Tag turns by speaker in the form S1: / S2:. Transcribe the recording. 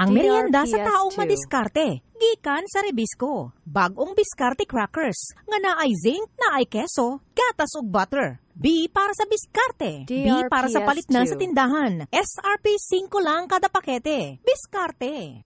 S1: Ang merienda sa taong
S2: madiskarte. Gikan sa Rebisco. Bagong biskarte crackers. Nga na ay zinc, na ay keso, gatas ug butter. B para sa biskarte.
S3: B para sa palit na sa tindahan. SRP 5 lang kada pakete. Biskarte.